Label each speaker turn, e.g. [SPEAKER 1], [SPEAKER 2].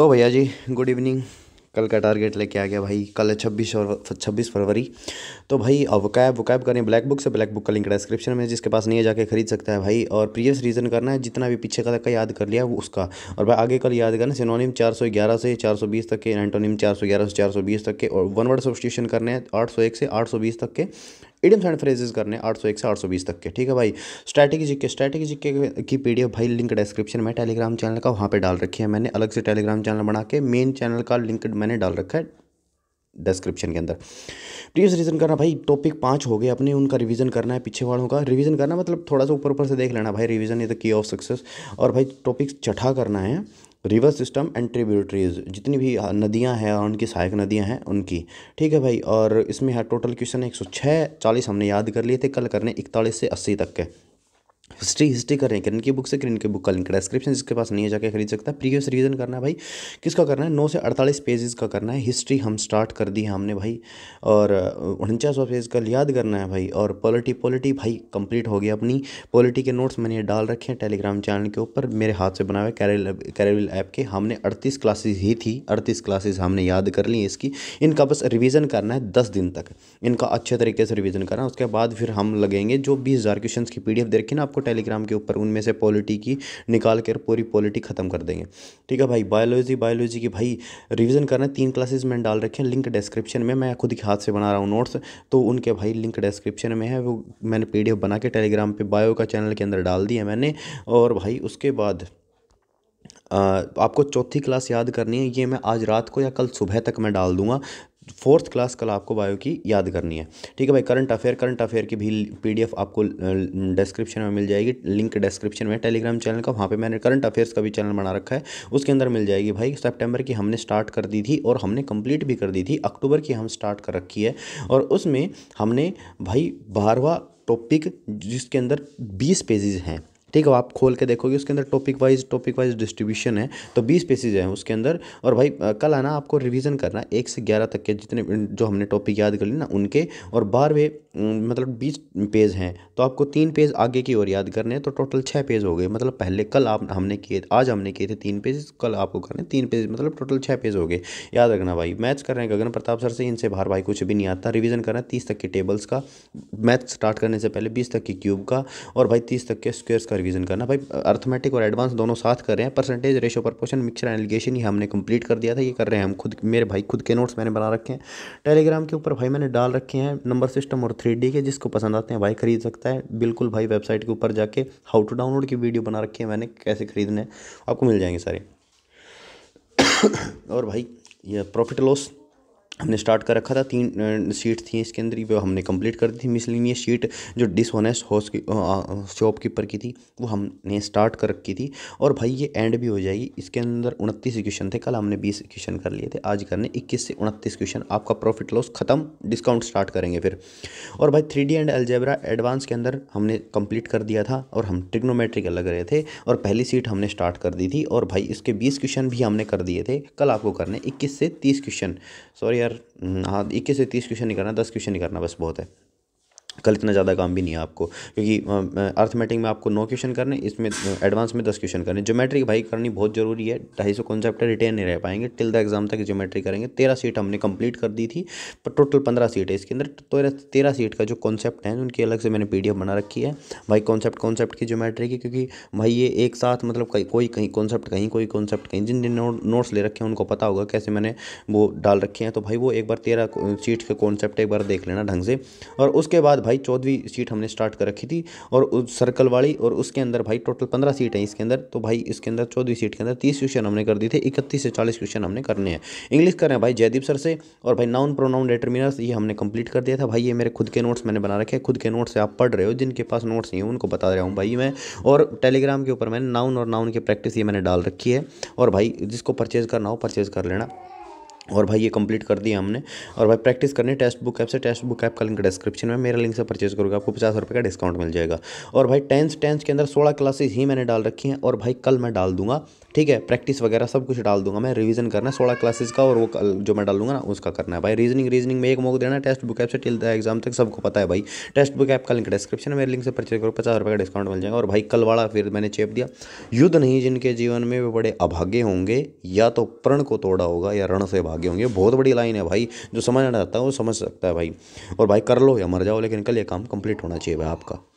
[SPEAKER 1] तो भैया जी good evening कल का टारगेट लेके आ गया भाई कल है छब्बीस छब्बीस फरवरी तो भाई वो वकैब करनी ब्लैक बुक से ब्लैक बुक का लिंक डिस्क्रिप्शन में जिसके पास नहीं है जाके खरीद सकता है भाई और प्रीवियस रीज़न करना है जितना भी पीछे का का याद कर लिया वो उसका और भाई आगे कल याद करना सिनोनिम चार सौ ग्यारह से चार सौ बीस तक के एंटोनिम चार सौ ग्यारह से चार सौ बीस तक के और वन वर्ड सब्सटीट्यूशन करने हैं आठ सौ एक से आठ सौ बीस तक के इडियम्स एंड फ्रेजेस करने 801 से 820 तक के ठीक है भाई स्ट्रैटेजी के स्ट्रैटेजी जीके की पी भाई लिंक डिस्क्रिप्शन में टेलीग्राम चैनल का वहाँ पर डाल रखी है मैंने अलग से टेलीग्राम चैनल बना के मेन चैनल का लिंक मैंने डाल रखा है डिस्क्रिप्शन के अंदर प्रीवियस रीजन करना भाई टॉपिक पाँच हो गए अपने उनका रिवीजन करना है पीछे वालों का रिवीजन करना मतलब थोड़ा सा ऊपर ऊपर से देख लेना भाई revision is the key of success और भाई टॉपिक चटा करना है रिवर सिस्टम एंड ट्रिब्यूटरीज जितनी भी हाँ, नदियां हैं और उनकी सहायक नदियां हैं उनकी ठीक है भाई और इसमें है टोटल क्वेश्चन एक सौ छः चालीस हमने याद कर लिए थे कल करने इकतालीस से अस्सी तक के हिस्ट्री हिस्ट्री कर रहे हैं किरण की बुक से किरण की बुक का लिंक डिस्क्रिप्शन जिसके पास नहीं है जाके खरीद सकता है प्रीवियस रीजन करना है भाई किसका करना है नौ से अड़तालीस पेजेस का करना है हिस्ट्री हम स्टार्ट कर दी है हमने भाई और उनचास पेज का याद करना है भाई और पॉलिटी पॉलिटी भाई कंप्लीट हो गया अपनी पॉलिटी के नोट्स मैंने डाल रखे हैं टेलीग्राम चैनल के ऊपर मेरे हाथ से बना हुआ कैरे कैरेविल ऐप के हमने अड़तीस क्लासेज ही थी अड़तीस क्लासेज हमने याद कर ली इसकी इनका बस रिविज़न करना है दस दिन तक इनका अच्छे तरीके से रिविज़न करना उसके बाद फिर हम लगेंगे जो बीस हज़ार क्वेश्चन की पी डी एफ ना आपको टेलीग्राम के ऊपर उनमें से पॉलिटी की निकाल कर पूरी पॉलिटी ख़त्म कर देंगे ठीक है भाई बायोलॉजी बायोलॉजी की भाई रिविज़न करना तीन क्लासेस मैंने डाल रखे हैं लिंक डिस्क्रिप्शन में मैं खुद के हाथ से बना रहा हूँ नोट्स तो उनके भाई लिंक डिस्क्रिप्शन में है वो मैंने पी बना के टेलीग्राम पर बायो का चैनल के अंदर डाल दिया मैंने और भाई उसके बाद आपको चौथी क्लास याद करनी है ये मैं आज रात को या कल सुबह तक मैं डाल दूंगा फोर्थ क्लास कल आपको बायो की याद करनी है ठीक है भाई करंट अफेयर करंट अफेयर की भी पीडीएफ आपको डिस्क्रिप्शन में मिल जाएगी लिंक डिस्क्रिप्शन में टेलीग्राम चैनल का वहाँ पे मैंने करंट अफेयर्स का भी चैनल बना रखा है उसके अंदर मिल जाएगी भाई सितंबर की हमने स्टार्ट कर दी थी और हमने कंप्लीट भी कर दी थी अक्टूबर की हम स्टार्ट कर रखी है और उसमें हमने भाई बारहवा टॉपिक जिसके अंदर बीस पेजेज हैं ठीक है आप खोल के देखोगे उसके अंदर topic wise topic wise distribution है तो बीस पेसेज हैं उसके अंदर और भाई कल आना आपको रिविज़न करना एक से ग्यारह तक के जितने जो हमने टॉपिक याद कर ली ना उनके और बारहवें मतलब बीस पेज हैं तो आपको तीन पेज आगे की ओर याद करने हैं तो टोटल छः पेज हो गए मतलब पहले कल आप हमने किए आज हमने किए थे तीन पेज कल आपको करने तीन पेज मतलब टोटल छः पेज हो गए याद रखना भाई मैथ्स कर रहे हैं गगन प्रताप सर से इनसे बाहर भाई कुछ भी नहीं आता रिविजन करना तीस तक के टेबल्स का मैथ स्टार्ट करने से पहले बीस तक की क्यूब का और भाई तीस तक के स्क्वेयर्स का रिविजन करना भाई अर्थमेटिक और एडवांस दोनों साथ कर रहे हैं percentage ratio proportion mixture alligation ही हमने कंप्लीट कर दिया था ये कर रहे हैं हम खुद मेरे भाई खुद के नोट्स मैंने बना रखे हैं टेलीग्राम के ऊपर भाई मैंने डाल रखे हैं नंबर सिस्टम और थ्री के जिसको पसंद आते हैं भाई ख़रीद सकता है बिल्कुल भाई वेबसाइट के ऊपर जाके हाउ टू डाउनलोड की वीडियो बना रखी है मैंने कैसे खरीदने आपको मिल जाएंगे सारे और भाई ये प्रॉफिट लॉस हमने स्टार्ट कर रखा था तीन सीट थी इसके अंदर वो हमने कंप्लीट कर दी थी मिसलिनियस शीट जो डिसऑनेस्ट होस शॉपकीपर की थी वो हमने स्टार्ट कर रखी थी और भाई ये एंड भी हो जाएगी इसके अंदर उनतीस क्वेश्चन थे कल हमने बीस क्वेश्चन कर लिए थे आज करने इक्कीस से उनतीस क्वेश्चन आपका प्रॉफिट लॉस खत्म डिस्काउंट स्टार्ट करेंगे फिर और भाई थ्री एंड एल्जेबरा एडवांस के अंदर हमने कम्प्लीट कर दिया था और हम ट्रिग्नोमेट्रिक लग रहे थे और पहली सीट हमने स्टार्ट कर दी थी और भाई इसके बीस क्वेश्चन भी हमने कर दिए थे कल आपको करने इक्कीस से तीस क्वेश्चन सॉरी यार यार हाँ इक्कीस से तीस क्वेश्चन नहीं करना दस क्वेश्चन नहीं करना बस बहुत है कल इतना ज़्यादा काम भी नहीं है आपको क्योंकि अर्थमेटिक में आपको नौ क्वेश्चन करने इसमें एडवांस में दस क्वेश्चन करने ज्योमेट्री भाई करनी बहुत ज़रूरी है ढाई सौ कॉन्सेप्ट रिटेन नहीं रह पाएंगे टिल द एग्जाम तक ज्योमेट्री करेंगे तेरह सीट हमने कंप्लीट कर दी थी पर टोटल पंद्रह सीट है इसके अंदर तो तेरह सीट का जो कॉन्सेप्ट है उनकी अलग से मैंने पी बना रखी है भाई कॉन्सेप्ट कॉन्सेप्ट की ज्योमेट्री की क्योंकि भाई ये एक साथ मतलब कहीं कोई कहीं कॉन्सेप्ट कहीं कोई कॉन्सेप्ट कहीं जिन जिन नोट्स ले रखे हैं उनको पता होगा कैसे मैंने वो डाल रखे हैं तो भाई वो एक बार तेरह सीट के कॉन्सेप्ट एक बार देख लेना ढंग से और उसके बाद भाई चौदहवीं सीट हमने स्टार्ट कर रखी थी और उस सर्कल वाली और उसके अंदर भाई टोटल पंद्रह सीट है इसके अंदर तो भाई इसके अंदर चौदहवीं सीट के अंदर तीस क्वेश्चन हमने कर दिए थे इकतीस से चालीस क्वेश्चन हमने करने हैं इंग्लिश कर रहे हैं भाई जयदीप सर से और भाई नाउन प्रोनाउन डेटरमिनर्स ये हमने कंप्लीट कर दिया था भाई ये मेरे खुद के नोट्स मैंने बना रखे खुद के नोट्स आप पढ़ रहे हो जिनके पास नोट्स नहीं है उनको बता रहा हूँ भाई मैं और टेलीग्राम के ऊपर मैंने नाउन और नाउन की प्रैक्टिस ये मैंने डाल रखी है और भाई जिसको परचेज़ करना हो परचेज़ कर लेना और भाई ये कंप्लीट कर दिया हमने और भाई प्रैक्टिस करने टेस्ट बुक ऐप से टेस्ट बुक ऐप का लिंक डिस्क्रिप्शन में मेरा लिंक से परचेज करोगे आपको पचास रुपये का डिस्काउंट मिल जाएगा और भाई टेंथ टेंथ के अंदर सोलह क्लासेज ही मैंने डाल रखी हैं और भाई कल मैं डाल दूंगा ठीक है प्रैक्टिस वगैरह सब कुछ डाल दूंगा मैं रिविजन करना है सोलह क्लासेज का और वो कल जो मैं डालूंगा ना उसका करना है भाई रीजनिंग रीजनिंग में एक मॉक देना है टेस्ट बुक ऐप से टिल एग्जाम तक सबको पता है भाई टेस्ट बुक ऐप का लिंक डिस्क्रिप्शन मेरे लिंक से परचेज करो पचास रुपये का डिस्काउंट मिल जाएगा और भाई कल वाला फिर मैंने चेप दिया युद्ध नहीं जिनके जीवन में वे बड़े अभागे होंगे या तो प्रण को तोड़ा होगा या रण से भाग आगे होंगे बहुत बड़ी लाइन है भाई जो आना चाहता है वो समझ सकता है भाई और भाई कर लो या मर जाओ लेकिन कल ये काम कंप्लीट होना चाहिए भाई आपका